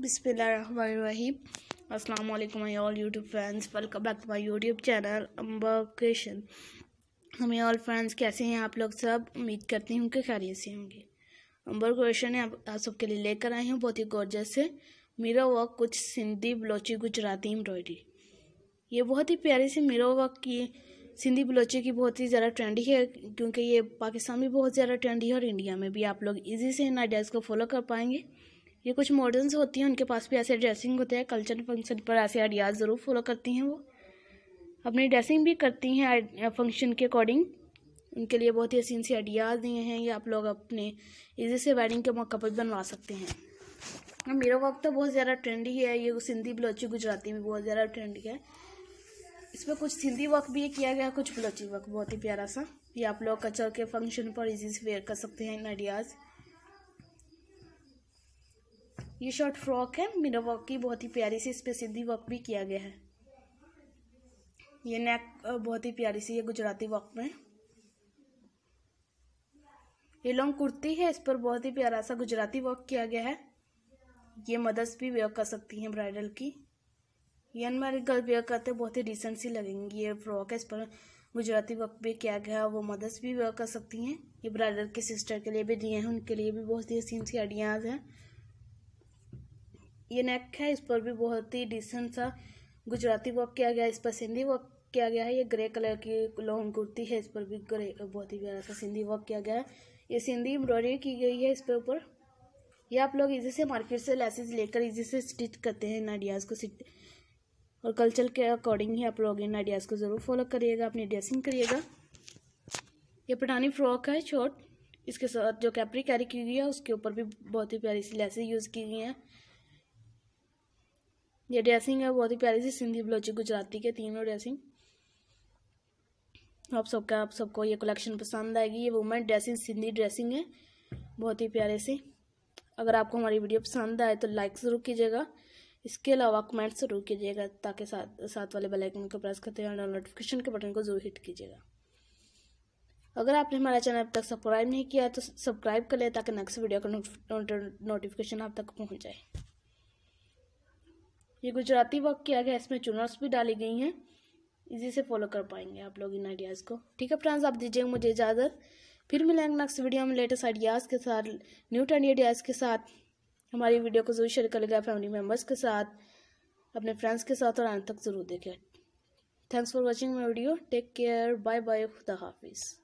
बिस्मिल्लाहिर्रहमानिर्रहीम अस्सलाम वालेकुम my all YouTube friends welcome back to my YouTube channel Amba creation हमें ऑल फ्रेंड्स कैसे हैं आप लोग सब उम्मीद करती हूँ कि खैरियत से होंगे अम्बर क्रिएशन आप, आप सबके लिए लेकर आई हूँ बहुत ही गॉर्जस से मेरा वर्क कुछ सिंधी बलोची गुजराती एम्ब्रॉयडरी ये बहुत ही प्यारी से मेरा वर्क की सिंधी बलोची की बहुत ही ज़्यादा ट्रेंडी है क्योंकि ये पाकिस्तान में बहुत ज़्यादा ट्रेंडी है और इंडिया में भी आप लोग ईजी से इन आइडियाज़ को फॉलो कर पाएंगे ये कुछ मॉडल्स होती हैं उनके पास भी ऐसे ड्रेसिंग होते हैं कल्चर फंक्शन पर ऐसे आइडियाज़ ज़रूर फॉलो करती हैं वो अपनी ड्रेसिंग भी करती हैं फंक्शन के अकॉर्डिंग उनके लिए बहुत ही अच्छी अच्छी आइडियाज़ दिए हैं ये आप लोग अपने इजी से वेडिंग के मौका पर बनवा सकते हैं मेरा वर्क तो बहुत ज़्यादा ट्रेंडी है ये सिंधी बलोची गुजराती में बहुत ज़्यादा ट्रेंडी है इस पर कुछ सिंधी वर्क भी किया गया कुछ बलोची वर्क बहुत ही प्यारा सा ये आप लोग कचर के फंक्शन पर इजी से वेयर कर सकते हैं इन आइडियाज़ ये शॉर्ट फ्रॉक है मेरा वर्क की बहुत ही प्यारी सी इस पर सिद्धि वर्क भी किया गया है ये नेक बहुत ही प्यारी सी है गुजराती वर्क में ये लॉन्ग कुर्ती है इस पर बहुत ही प्यारा सा गुजराती वर्क किया गया है ये मदर्स भी वेयर कर सकती हैं ब्राइडल की ये हमारे गर्ल वेयर करते बहुत ही डिसेंट सी लगेंगी ये फ्रॉक है इस पर गुजराती वर्क भी किया गया है वो मदर्स भी वेयर कर सकती हैं ये ब्राइडल के सिस्टर के लिए भी दिए हैं उनके लिए भी बहुत ही हसीन सी आइडियाज़ हैं ये नेक है इस पर भी बहुत ही डिसेंट सा गुजराती वर्क किया गया है इस पर सिंधी वर्क किया गया है ये ग्रे कलर की लॉन्ग कुर्ती है इस पर भी ग्रे बहुत ही प्यारा सा सिंधी वर्क किया गया है ये सिंधी एम्ब्रॉयडरी की गई है इस पर ऊपर ये आप लोग इजी से मार्केट से लेसेज लेकर इजी से स्टिच करते हैं नाडियाज़ को और कल्चर के अकॉर्डिंग ही आप लोग इन आइडियाज़ को ज़रूर फॉलो करिएगा अपनी ड्रेसिंग करिएगा ये पठानी फ्रॉक है छोट इसके साथ जो कैपरी कैरी की गई है उसके ऊपर भी बहुत ही प्यारी सी लेसेज यूज़ की गई हैं ये ड्रेसिंग है बहुत ही प्यारी सी सिंधी ब्लाउजी गुजराती के तीनों ड्रेसिंग आप सबका आप सबको ये कलेक्शन पसंद आएगी ये वुमेन ड्रेसिंग सिंधी ड्रेसिंग है बहुत ही प्यारे से अगर आपको हमारी वीडियो पसंद आए तो लाइक ज़रूर कीजिएगा इसके अलावा कमेंट ज़रूर कीजिएगा ताकि साथ साथ वाले बेल आइकन को प्रेस करते हैं और नोटिफिकेशन के बटन को ज़रूर हिट कीजिएगा अगर आपने हमारा चैनल अब तक सब्सक्राइब नहीं किया तो सब्सक्राइब कर लें ताकि नेक्स्ट वीडियो का नोटिफिकेशन आप तक पहुँच जाए ये गुजराती वर्क किया गया इसमें चुनर्स भी डाली गई हैं इजी से फॉलो कर पाएंगे आप लोग इन आइडियाज़ को ठीक है फ्रेंड्स आप दीजिए मुझे इजाज़त फिर मिलेंगे नेक्स्ट वीडियो में लेटेस्ट आइडियाज़ के साथ न्यू ट्रेंड आइडियाज़ के साथ हमारी वीडियो को जरूर शेयर करेगा फैमिली मेम्बर्स के साथ अपने फ्रेंड्स के साथ और आने तक ज़रूर देखें thanks for watching my video take care bye bye खुदा हाफिज़